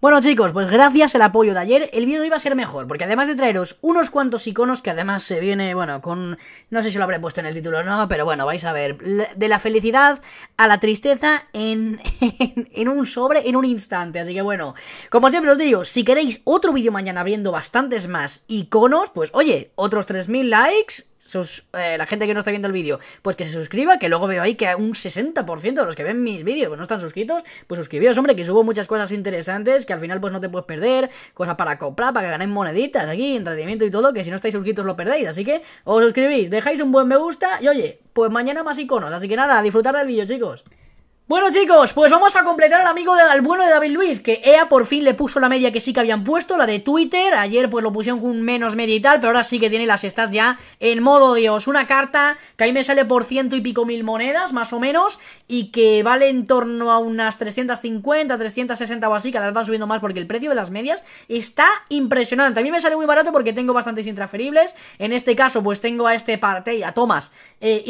Bueno chicos, pues gracias al apoyo de ayer, el vídeo iba a ser mejor, porque además de traeros unos cuantos iconos que además se viene, bueno, con... no sé si lo habré puesto en el título o no, pero bueno, vais a ver, de la felicidad a la tristeza en, en, en un sobre, en un instante, así que bueno, como siempre os digo, si queréis otro vídeo mañana abriendo bastantes más iconos, pues oye, otros 3.000 likes eh, la gente que no está viendo el vídeo, pues que se suscriba, que luego veo ahí que un 60% de los que ven mis vídeos pues no están suscritos, pues suscribíos, hombre, que subo muchas cosas interesantes, que al final pues no te puedes perder, cosas para comprar, para que ganéis moneditas aquí, entretenimiento y todo, que si no estáis suscritos lo perdéis, así que os suscribís, dejáis un buen me gusta y oye, pues mañana más iconos, así que nada, a disfrutar del vídeo chicos. Bueno chicos, pues vamos a completar al amigo Al bueno de David Luis que EA por fin le puso la media que sí que habían puesto, la de Twitter, ayer pues lo pusieron con menos media y tal, pero ahora sí que tiene las stats ya en modo Dios, una carta que ahí me sale por ciento y pico mil monedas, más o menos, y que vale en torno a unas 350, 360 o así, Que las están subiendo más porque el precio de las medias está impresionante, a mí me sale muy barato porque tengo bastantes intransferibles, en este caso pues tengo a este parte, a Tomás eh,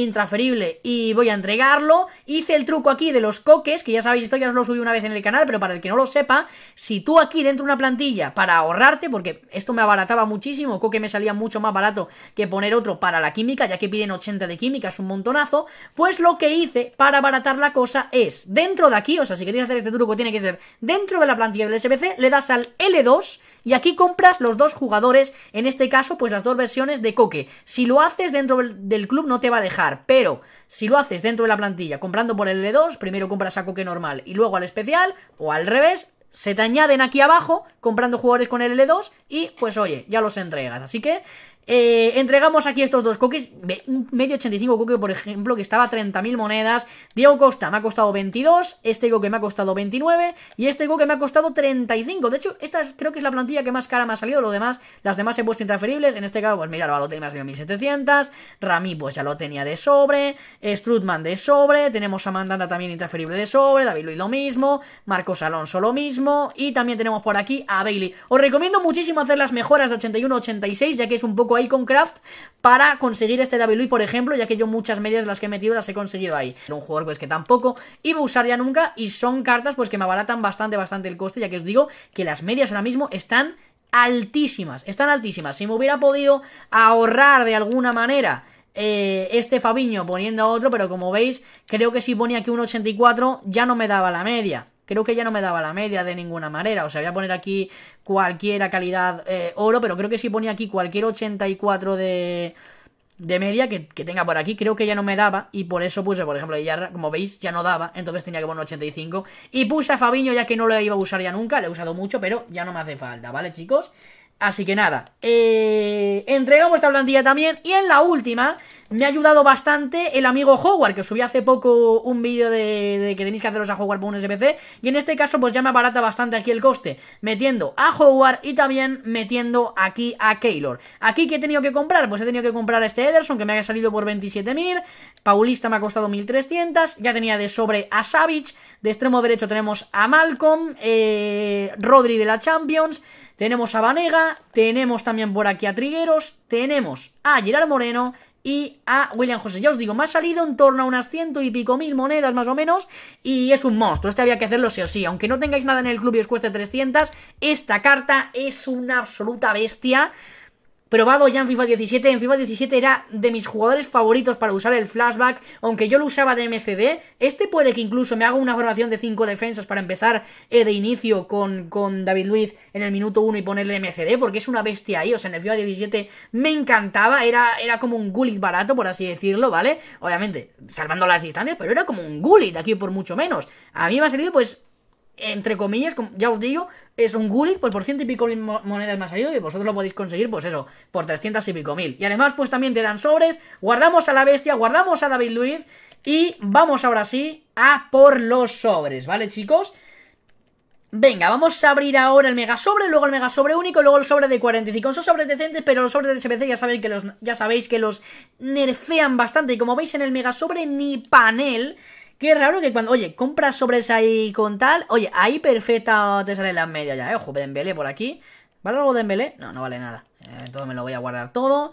y voy a entregarlo, hice el truco aquí de los coques, que ya sabéis, esto ya os lo subí una vez en el canal, pero para el que no lo sepa, si tú aquí dentro de una plantilla para ahorrarte, porque esto me abarataba muchísimo, coque me salía mucho más barato que poner otro para la química, ya que piden 80 de química, es un montonazo, pues lo que hice para abaratar la cosa es, dentro de aquí, o sea, si queréis hacer este truco, tiene que ser dentro de la plantilla del SBC, le das al L2 y aquí compras los dos jugadores, en este caso, pues las dos versiones de coque. Si lo haces dentro del club no te va a dejar, pero si lo haces dentro de la plantilla, comprando por el L2, primero compra compras que normal y luego al especial, o al revés, se te añaden aquí abajo comprando jugadores con el L2 y pues oye, ya los entregas. Así que eh, entregamos aquí estos dos cookies. Un medio 85 coque, por ejemplo, que estaba a 30.000 monedas. Diego Costa me ha costado 22. Este coque me ha costado 29. Y este coque me ha costado 35. De hecho, esta creo que es la plantilla que más cara me ha salido. Lo demás, las demás he puesto intransferibles. En este caso, pues mira, lo tenía más de 1.700. Rami, pues ya lo tenía de sobre. Strutman de sobre. Tenemos a Mandanda también intransferible de sobre. David Luis lo mismo. Marcos Alonso lo mismo. Y también tenemos por aquí a Bailey. Os recomiendo muchísimo hacer las mejoras de 81-86, ya que es un poco con Craft para conseguir este David por ejemplo, ya que yo muchas medias de las que he metido las he conseguido ahí. Un jugador pues que tampoco iba a usar ya nunca y son cartas pues que me abaratan bastante, bastante el coste, ya que os digo que las medias ahora mismo están altísimas, están altísimas. Si me hubiera podido ahorrar de alguna manera eh, este Fabiño poniendo a otro, pero como veis, creo que si ponía aquí un 84 ya no me daba la media. Creo que ya no me daba la media de ninguna manera. O sea, voy a poner aquí cualquiera calidad eh, oro, pero creo que si ponía aquí cualquier 84 de, de media que, tenga por aquí, creo que ya no me daba. Y por eso puse, por ejemplo, ya, como veis, ya no daba. Entonces tenía que poner 85. Y puse a Fabiño, ya que no lo iba a usar ya nunca. Le he usado mucho, pero ya no me hace falta, ¿vale, chicos? Así que nada, eh, entregamos esta plantilla también. Y en la última, me ha ayudado bastante el amigo Howard, que subí hace poco un vídeo de, de, que tenéis que haceros a Howard por un SPC Y en este caso, pues ya me abarata bastante aquí el coste. Metiendo a Howard y también metiendo aquí a Keylor. Aquí que he tenido que comprar, pues he tenido que comprar este Ederson, que me ha salido por 27.000. Paulista me ha costado 1.300. Ya tenía de sobre a Savage De extremo derecho tenemos a Malcolm. Eh, Rodri de la Champions. Tenemos a Vanega, tenemos también por aquí a Trigueros, tenemos a Gerard Moreno y a William José. Ya os digo, me ha salido en torno a unas ciento y pico mil monedas más o menos y es un monstruo. Este había que hacerlo sí o sí. Aunque no tengáis nada en el club y os cueste 300, esta carta es una absoluta bestia probado ya en FIFA 17. En FIFA 17 era de mis jugadores favoritos para usar el flashback, aunque yo lo usaba de MCD. Este puede que incluso me haga una formación de 5 defensas para empezar eh, de inicio con, con David Luiz en el minuto 1 y ponerle MCD, porque es una bestia ahí. O sea, en el FIFA 17 me encantaba, era, era como un Gullit barato, por así decirlo, ¿vale? Obviamente, salvando las distancias, pero era como un Gullit aquí por mucho menos. A mí me ha servido pues entre comillas, ya os digo, es un gully, pues por ciento y pico de monedas más salido y vosotros lo podéis conseguir, pues eso, por trescientas y pico mil. Y además, pues también te dan sobres, guardamos a la bestia, guardamos a David Luiz y vamos ahora sí a por los sobres, ¿vale, chicos? Venga, vamos a abrir ahora el mega sobre, luego el mega sobre único, luego el sobre de 45. Son sobres decentes, pero los sobres de SBC ya sabéis que los, ya sabéis que los nerfean bastante. Y como veis en el mega sobre, ni panel Qué raro que cuando, oye, compras sobres ahí con tal, oye, ahí perfecta te salen la medias ya, eh. Ojo, Dembélé por aquí. ¿Vale algo de Dembélé? No, no vale nada. Eh, todo me lo voy a guardar todo.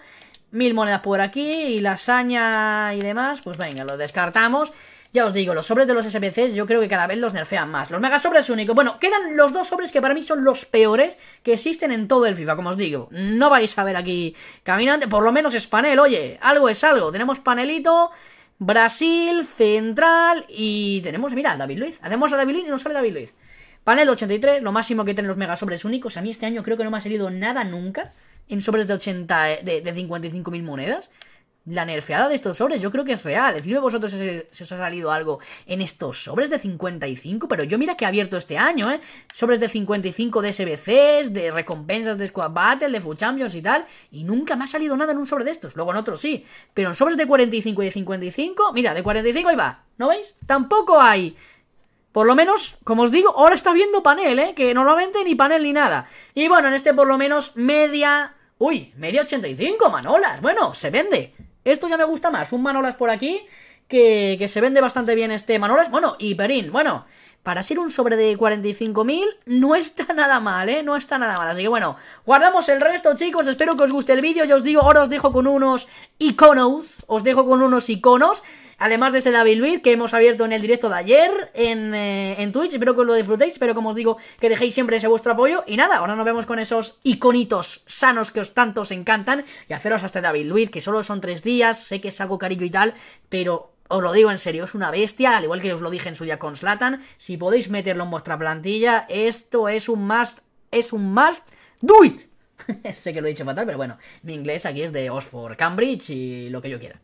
Mil monedas por aquí y lasaña y demás. Pues venga, lo descartamos. Ya os digo, los sobres de los SPCs yo creo que cada vez los nerfean más. Los mega sobres únicos. Bueno, quedan los dos sobres que para mí son los peores que existen en todo el FIFA, como os digo. No vais a ver aquí caminante. Por lo menos es panel, oye. Algo es algo. Tenemos panelito. Brasil, central y tenemos, mira, David Luiz. Hacemos a David Luiz y nos sale David Luiz. Panel 83, lo máximo que tienen los mega sobres únicos. A mí este año creo que no me ha salido nada nunca en sobres de 80 de, de 55.000 monedas la nerfeada de estos sobres, yo creo que es real. Decidme vosotros si os ha salido algo en estos sobres de 55, pero yo mira que ha abierto este año, ¿eh? Sobres de 55 de SBCs, de recompensas de Squad Battle, de Full Champions y tal, y nunca me ha salido nada en un sobre de estos. Luego en otros sí, pero en sobres de 45 y de 55, mira, de 45 ahí va, ¿no veis? Tampoco hay... Por lo menos, como os digo, ahora está viendo panel, ¿eh? Que normalmente ni panel ni nada. Y bueno, en este por lo menos media... Uy, media 85, manolas. Bueno, se vende. Esto ya me gusta más. Un Manolas por aquí, que, que se vende bastante bien este Manolas. Bueno, y Perín, bueno, para ser un sobre de 45.000 no está nada mal, ¿eh? No está nada mal. Así que bueno, guardamos el resto, chicos. Espero que os guste el vídeo. Yo os digo, ahora os dejo con unos iconos. Os dejo con unos iconos. Además de este David Luiz que hemos abierto en el directo de ayer en, eh, Twitch. Espero que os lo disfrutéis. Espero, como os digo, que dejéis siempre ese vuestro apoyo. Y nada, ahora nos vemos con esos iconitos sanos que os tanto os encantan. Y haceros hasta este David Luiz, que solo son tres días. Sé que es algo y tal, pero os lo digo en serio, es una bestia, al igual que os lo dije en su día con Slatan. Si podéis meterlo en vuestra plantilla, esto es un must, es un must, do it. sé que lo he dicho fatal, pero bueno, mi inglés aquí es de Oxford, Cambridge y lo que yo quiera.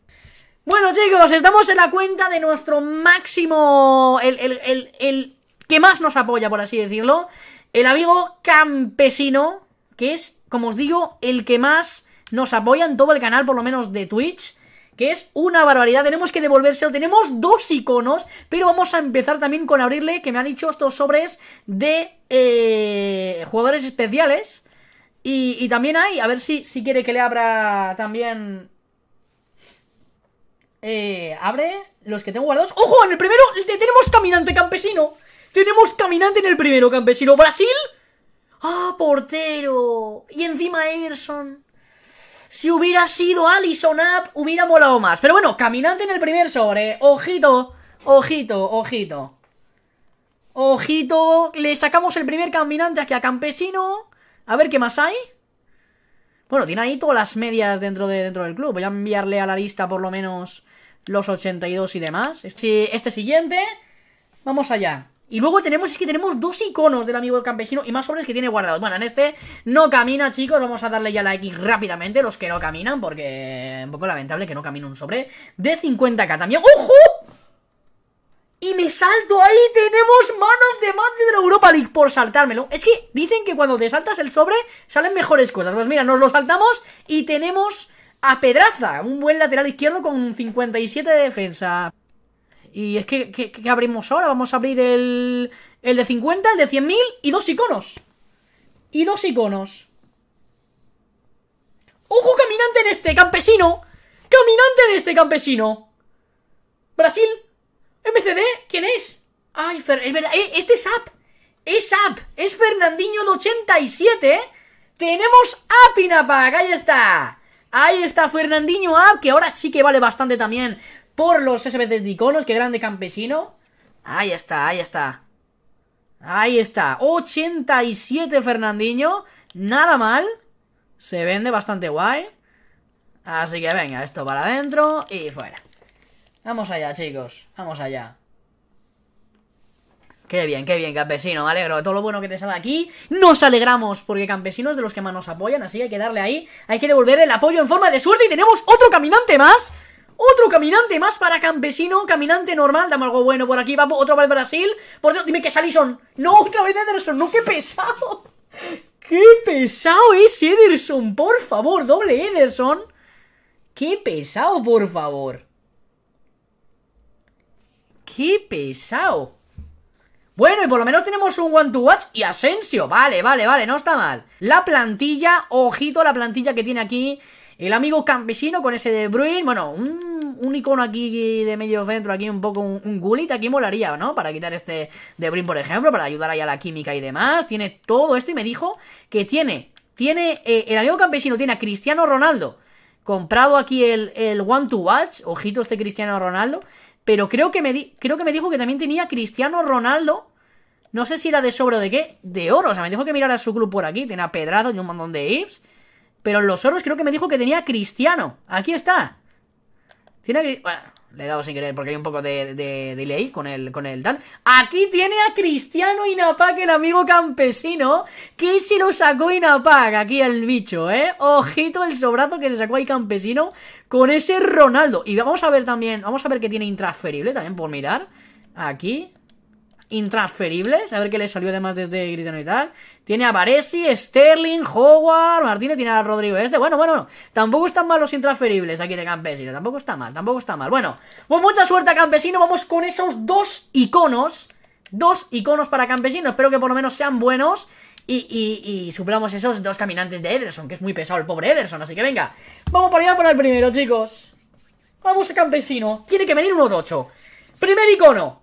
Bueno, chicos, estamos en la cuenta de nuestro máximo... El, el, el, el que más nos apoya, por así decirlo. El amigo campesino, que es, como os digo, el que más nos apoya en todo el canal, por lo menos de Twitch que es una barbaridad, tenemos que devolvérselo, tenemos dos iconos, pero vamos a empezar también con abrirle, que me ha dicho estos sobres de eh, jugadores especiales, y, también hay, a ver si, si quiere que le abra también eh, abre los que tengo guardados. ¡Ojo! En el primero tenemos caminante campesino. Tenemos caminante en el primero campesino. ¿Brasil? ¡Ah, portero! Y encima Everson Si hubiera sido Allison Up hubiera molado más. Pero bueno, caminante en el primer sobre. Ojito, ojito, ojito. Ojito, le sacamos el primer caminante aquí a Campesino. A ver qué más hay. Bueno, tiene ahí todas las medias dentro, de, dentro del club. Voy a enviarle a la lista por lo menos los 82 y demás. Este, este siguiente, vamos allá. Y luego tenemos, es que tenemos dos iconos del amigo del campesino y más sobres que tiene guardados. Bueno, en este no camina, chicos. Vamos a darle ya la X rápidamente, los que no caminan, porque un poco lamentable que no camine un sobre de 50k también. ¡Ojo! Y me salto ahí, tenemos manos de the de la Europa League por saltármelo. Es que dicen que cuando te saltas el sobre salen mejores cosas. Pues mira, nos lo saltamos y tenemos a Pedraza, un buen lateral izquierdo con 57 de defensa. Y es que, que, abrimos ahora, vamos a abrir el, el de 50, el de 100.000 y dos iconos. Y dos iconos. ¡Ojo, caminante en este, campesino! ¡Caminante en este, campesino! ¿Brasil? ¿MCD? ¿Quién es? Ay, es verdad, eh, este es App. Es App, es Fernandinho de 87. Tenemos a Pinapa, ahí está. Ahí está Fernandinho que ahora sí que vale bastante también por los SBCs de iconos. Qué grande campesino. Ahí está, ahí está. Ahí está. 87 Fernandinho. Nada mal. Se vende bastante guay. Así que venga, esto para adentro y fuera. Vamos allá, chicos. Vamos allá. Qué bien, qué bien, campesino. alegro de todo lo bueno que te sale aquí. Nos alegramos porque campesino es de los que más nos apoyan, así que hay que darle ahí. Hay que devolverle el apoyo en forma de suerte y tenemos otro caminante más. Otro caminante más para campesino, caminante normal. Dame algo bueno por aquí, Vamos Otro para el Brasil. Por Dios, dime que es No, otra vez Ederson. No, qué pesado. Qué pesado es Ederson, por favor. Doble Ederson. Qué pesado, por favor. Qué pesado. Bueno, y por lo menos tenemos un one to watch y Asensio. Vale, vale, vale, no está mal. La plantilla, ojito la plantilla que tiene aquí el amigo campesino con ese de Bruin. Bueno, un, icono aquí de medio centro, aquí un poco un, gulit, aquí molaría, ¿no? Para quitar este de Bruin, por ejemplo, para ayudar ahí a la química y demás. Tiene todo esto y me dijo que tiene, tiene, eh, el amigo campesino tiene a Cristiano Ronaldo comprado aquí el, el One to Watch, ojito este Cristiano Ronaldo, pero creo que, me creo que me dijo que también tenía Cristiano Ronaldo. No sé si era de sobre de qué. De oro. O sea, me dijo que mirara su club por aquí. Tenía Pedrado y un montón de ifs. Pero los oros creo que me dijo que tenía Cristiano. Aquí está. Tiene. Cristiano le he dado sin querer porque hay un poco de, de, delay con el, con el tal. Aquí tiene a Cristiano Inapac, el amigo campesino, que se lo sacó Inapac, aquí el bicho, ¿eh? Ojito el sobrazo que se sacó ahí campesino con ese Ronaldo. Y vamos a ver también, vamos a ver qué tiene intransferible también por mirar. Aquí, intransferibles. A ver qué le salió además desde Cristiano y tal. Tiene a Baresi, Sterling, Howard, Martínez, tiene a Rodrigo este. Bueno, bueno, bueno. Tampoco están mal los intransferibles aquí de Campesino. Tampoco está mal, tampoco está mal. Bueno, pues mucha suerte Campesino. Vamos con esos dos iconos. Dos iconos para Campesino. Espero que por lo menos sean buenos. Y, y, suplamos esos dos caminantes de Ederson, que es muy pesado el pobre Ederson. Así que venga, vamos por allá por el primero, chicos. Vamos a Campesino. Tiene que venir de ocho, Primer icono.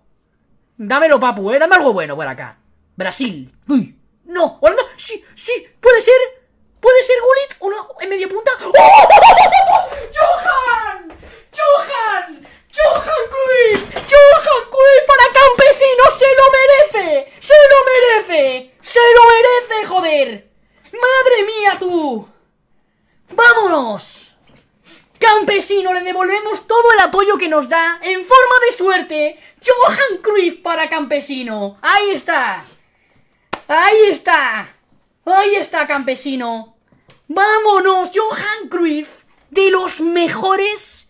Dámelo, papu, ¿eh? Dame algo bueno por acá. Brasil. Uy. No, Holanda. Sí, sí. Puede ser. Puede ser Gullit. no, en medio punta. ¡Oh! ¡Johan! ¡Johan! ¡Johan QUINN ¡Johan Cruyff para campesino! ¡Se lo merece! ¡Se lo merece! ¡Se lo merece, joder! ¡Madre mía, tú! ¡Vámonos! Campesino, le devolvemos todo el apoyo que nos da en forma de suerte Johan Cruyff para Campesino. Ahí está. Ahí está. Ahí está Campesino. Vámonos, Johan Cruyff, de los mejores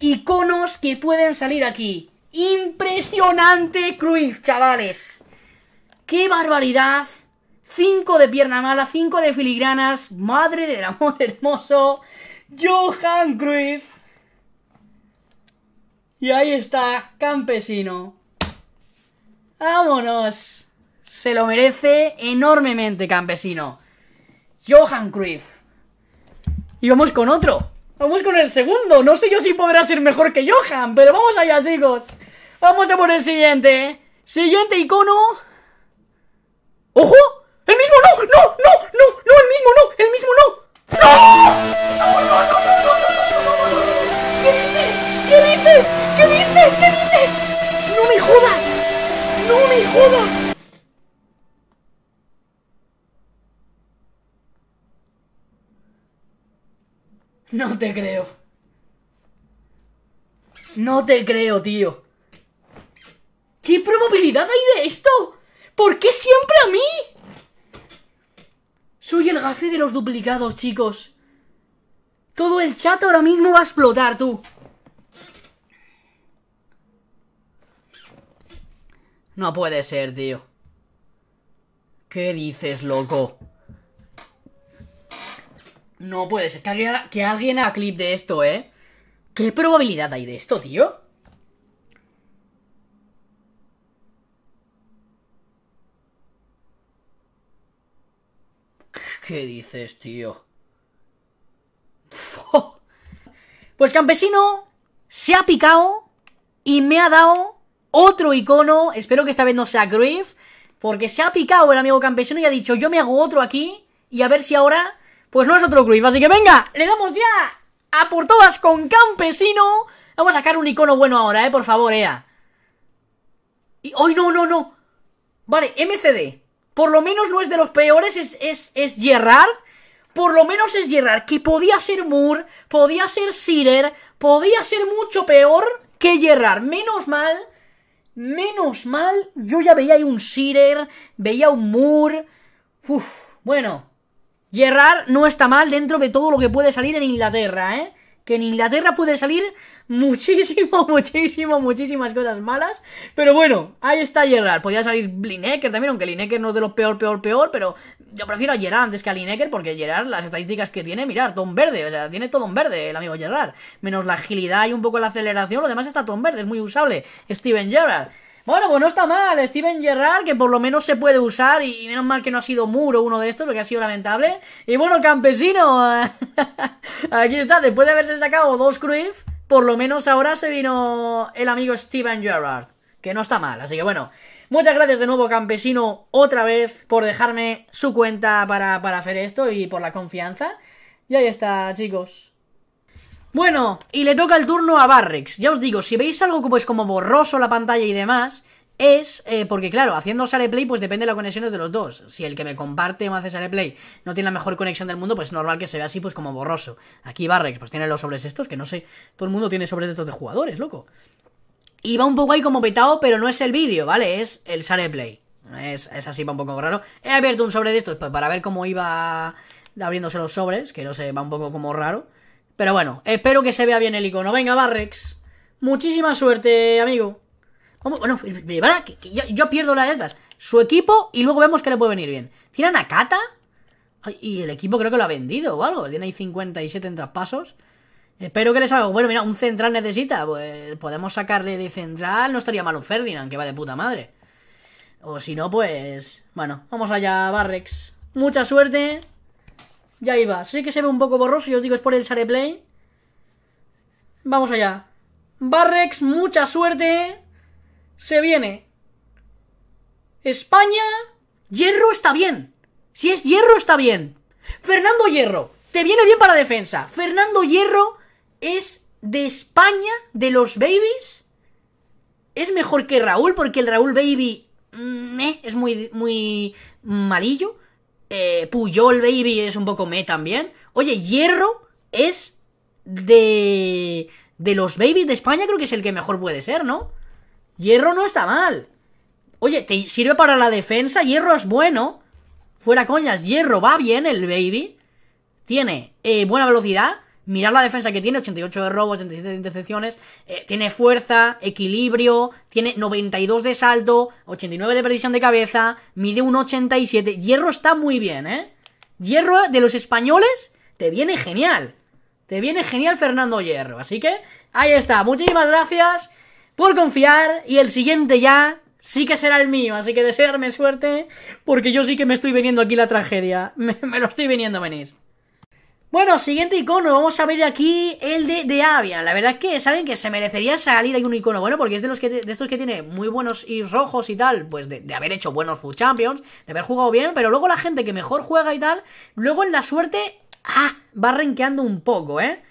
iconos que pueden salir aquí. Impresionante Cruyff, chavales. ¡Qué barbaridad! cinco de pierna mala, cinco de filigranas. Madre del amor hermoso. Johan Cruyff. Y ahí está, campesino. ¡Vámonos! Se lo merece enormemente, campesino. Johan Cruyff. Y vamos con otro. Vamos con el segundo. No sé yo si podrá ser mejor que Johan, pero vamos allá, chicos. Vamos a por el siguiente. Siguiente icono. ¡Ojo! ¡El mismo no! ¡No! ¡No! ¡No! ¡No! ¡El mismo no! ¡El mismo no! ¡No! ¡No! ¡No! ¡No! ¿Qué dices? ¿Qué dices? ¿Qué dices? ¡No me jodas! ¡No me jodas! No te creo. No te creo, tío. ¿Qué probabilidad hay de esto? ¿Por qué siempre a mí? Soy el gafe de los duplicados, chicos. Todo el chat ahora mismo va a explotar, tú. No puede ser, tío. ¿Qué dices, loco? No puede ser. Que alguien, que haga clip de esto, ¿eh? ¿Qué probabilidad hay de esto, tío? ¿Qué dices, tío? Pues campesino se ha picado y me ha dado otro icono. Espero que esta vez no sea Griff. Porque se ha picado el amigo campesino y ha dicho, yo me hago otro aquí. Y a ver si ahora, pues no es otro Griff. Así que venga, le damos ya a por todas con campesino. Vamos a sacar un icono bueno ahora, eh, por favor, Ea. Y, ¡Ay, no, no, no! Vale, MCD. Por lo menos no es de los peores, es, es, es Gerard. Por lo menos es Gerrard, que podía ser Moore, podía ser Sirer, podía ser mucho peor que Gerard. Menos mal Menos mal, yo ya veía un Sirer, veía un Moore. Uf, bueno. Gerrard no está mal dentro de todo lo que puede salir en Inglaterra, ¿eh? Que en Inglaterra puede salir muchísimo, muchísimo, muchísimas cosas malas. Pero bueno, ahí está Gerrard. Podía salir Lineker también, aunque Lineker no es de los peor, peor, peor, pero yo prefiero a Gerard antes que a Lineker porque Gerard, las estadísticas que tiene, mirar, todo verde, o sea, tiene todo en verde el amigo Gerard. Menos la agilidad y un poco la aceleración, lo demás está todo en verde, es muy usable. Steven Gerard. Bueno, pues no está mal, Steven Gerrard, que por lo menos se puede usar, y menos mal que no ha sido Muro uno de estos, porque ha sido lamentable. Y bueno, Campesino, aquí está, después de haberse sacado dos Cruyff, por lo menos ahora se vino el amigo Steven Gerrard, que no está mal, así que bueno. Muchas gracias de nuevo, campesino, otra vez por dejarme su cuenta para, hacer esto y por la confianza. Y ahí está, chicos. Bueno, y le toca el turno a Barrex. Ya os digo, si veis algo como como borroso la pantalla y demás, es eh, porque, claro, haciendo SarePlay, play, pues depende de las conexiones de los dos. Si el que me comparte o me hace SarePlay play no tiene la mejor conexión del mundo, pues es normal que se vea así, pues como borroso. Aquí Barrex, pues tiene los sobres estos, que no sé, todo el mundo tiene sobres estos de jugadores, loco. Y va un poco ahí como petado, pero no es el vídeo, ¿vale? Es el Sareplay. Play. Es, así, va un poco raro. He abierto un sobre de estos pues, para ver cómo iba abriéndose los sobres, que no sé, va un poco como raro. Pero bueno, espero que se vea bien el icono. Venga, Barrex. Muchísima suerte, amigo. bueno, yo, pierdo las estas. Su equipo y luego vemos que le puede venir bien. ¿Tiene a cata y el equipo creo que lo ha vendido o algo. Tiene ahí 57 en traspasos. Espero que les haga... Bueno, mira, un central necesita. Pues podemos sacarle de central. No estaría mal un Ferdinand, que va de puta madre. O si no, pues. Bueno, vamos allá, Barrex. Mucha suerte. Ya iba. Sé que se ve un poco borroso y os digo es por el Sareplay. Vamos allá. Barrex, mucha suerte. Se viene. España. Hierro está bien. Si es hierro, está bien. Fernando Hierro. Te viene bien para defensa. Fernando Hierro es de España, de los babies, es mejor que Raúl, porque el Raúl Baby mm, eh, es muy, muy malillo. Eh, Puyol Baby es un poco me también. Oye, Hierro es de. De los babies de España, creo que es el que mejor puede ser, ¿no? Hierro no está mal. Oye, te sirve para la defensa. Hierro es bueno. Fuera coñas, Hierro va bien el baby. Tiene eh, buena velocidad. Mirad la defensa que tiene, 88 de robo, 87 de intercepciones, eh, tiene fuerza, equilibrio, tiene 92 de salto, 89 de precisión de cabeza, mide un 87. Hierro está muy bien, ¿eh? Hierro de los españoles te viene genial. Te viene genial Fernando Hierro. Así que ahí está. Muchísimas gracias por confiar y el siguiente ya sí que será el mío, así que desearme suerte, porque yo sí que me estoy viniendo aquí la tragedia. Me, lo estoy viniendo a venir. Bueno, siguiente icono, vamos a ver aquí el de, Avian, La verdad es que saben que se merecería salir ahí un icono bueno, porque es de los que de estos que tiene muy buenos y rojos y tal, pues de, haber hecho buenos Full Champions, de haber jugado bien, pero luego la gente que mejor juega y tal, luego en la suerte, ah, va renqueando un poco, ¿eh?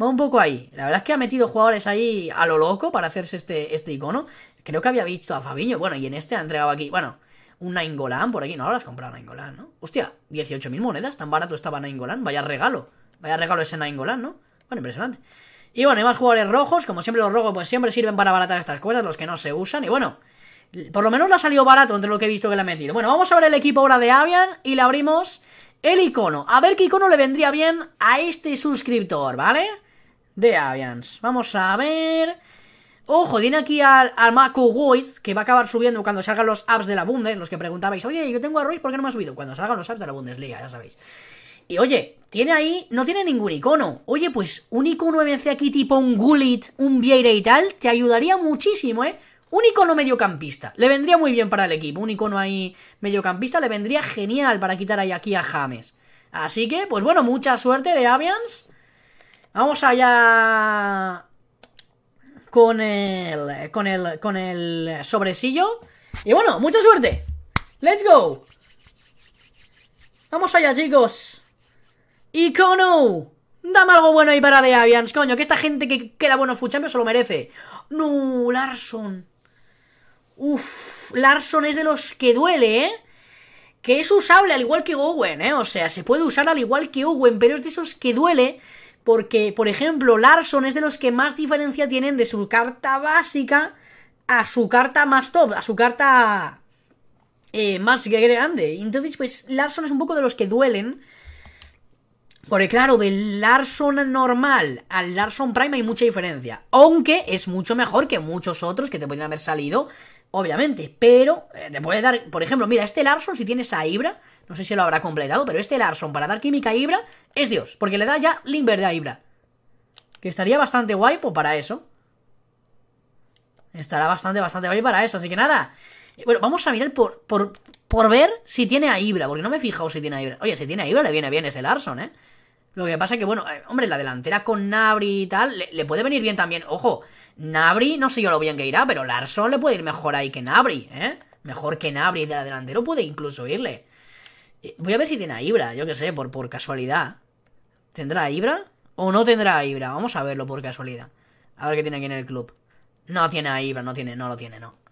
Va un poco ahí. La verdad es que ha metido jugadores ahí a lo loco para hacerse este, este icono. Creo que había visto a Fabiño, bueno, y en este ha entregado aquí, bueno, un Nainggolan por aquí. No habrás comprado Nainggolan, ¿no? Hostia, 18.000 monedas, tan barato estaba Nainggolan. Vaya regalo. Vaya regalo ese Nainggolan, ¿no? Bueno, impresionante. Y bueno, hay más jugadores rojos. Como siempre, los rojos pues siempre sirven para abaratar estas cosas, los que no se usan. Y bueno, por lo menos le ha salido barato entre lo que he visto que le ha metido. Bueno, vamos a ver el equipo ahora de Avian y le abrimos el icono. A ver qué icono le vendría bien a este suscriptor, ¿vale? De Avians. Vamos a ver... Ojo, oh, tiene aquí al, al Marco que va a acabar subiendo cuando salgan los apps de la Bundesliga. los que preguntabais, oye, yo tengo a Ruiz, ¿por qué no me ha subido? Cuando salgan los apps de la Bundesliga, ya sabéis. Y oye, tiene ahí, no tiene ningún icono. Oye, pues un icono MC aquí tipo un Gullit, un Vieira y tal, te ayudaría muchísimo, ¿eh? Un icono mediocampista. Le vendría muy bien para el equipo. Un icono ahí mediocampista le vendría genial para quitar ahí aquí a James. Así que, pues bueno, mucha suerte de Avians. Vamos allá con el, con el, con el sobresillo. Y bueno, mucha suerte. ¡Let's go! Vamos allá, chicos. ¡Icono! Dame algo bueno ahí para de Avians, coño. Que esta gente que queda bueno en se lo merece. No, Larson. Uf, Larson es de los que duele, ¿eh? Que es usable al igual que Owen, ¿eh? O sea, se puede usar al igual que Owen, pero es de esos que duele porque, por ejemplo, Larson es de los que más diferencia tienen de su carta básica a su carta más top, a su carta eh, más grande. Entonces, pues Larson es un poco de los que duelen. Porque claro, del Larson normal al Larson Prime hay mucha diferencia. Aunque es mucho mejor que muchos otros que te pueden haber salido, obviamente. Pero eh, te puede dar, por ejemplo, mira, este Larson, si tienes a Ibra, no sé si lo habrá completado, pero este Larson para dar química a Ibra es Dios, porque le da ya Link verde a Ibra. Que estaría bastante guay pues, para eso. Estará bastante, bastante guay para eso. Así que nada. Eh, bueno, vamos a mirar por, por, ver si tiene a Ibra, porque no me he fijado si tiene a Ibra. Oye, si tiene a Ibra le viene bien ese Larson, ¿eh? Lo que pasa es que, bueno, eh, hombre, la delantera con Nabri y tal, le, puede venir bien también. Ojo, Nabri, no sé yo lo bien que irá, pero Larson le puede ir mejor ahí que Nabri, ¿eh? Mejor que Nabri de la delantera puede incluso irle. Eh, voy a ver si tiene a Ibra, yo que sé, por, por casualidad. ¿Tendrá a Ibra? ¿O no tendrá a Ibra? Vamos a verlo por casualidad. A ver qué tiene aquí en el club. No tiene a Ibra, no tiene, no lo tiene, no.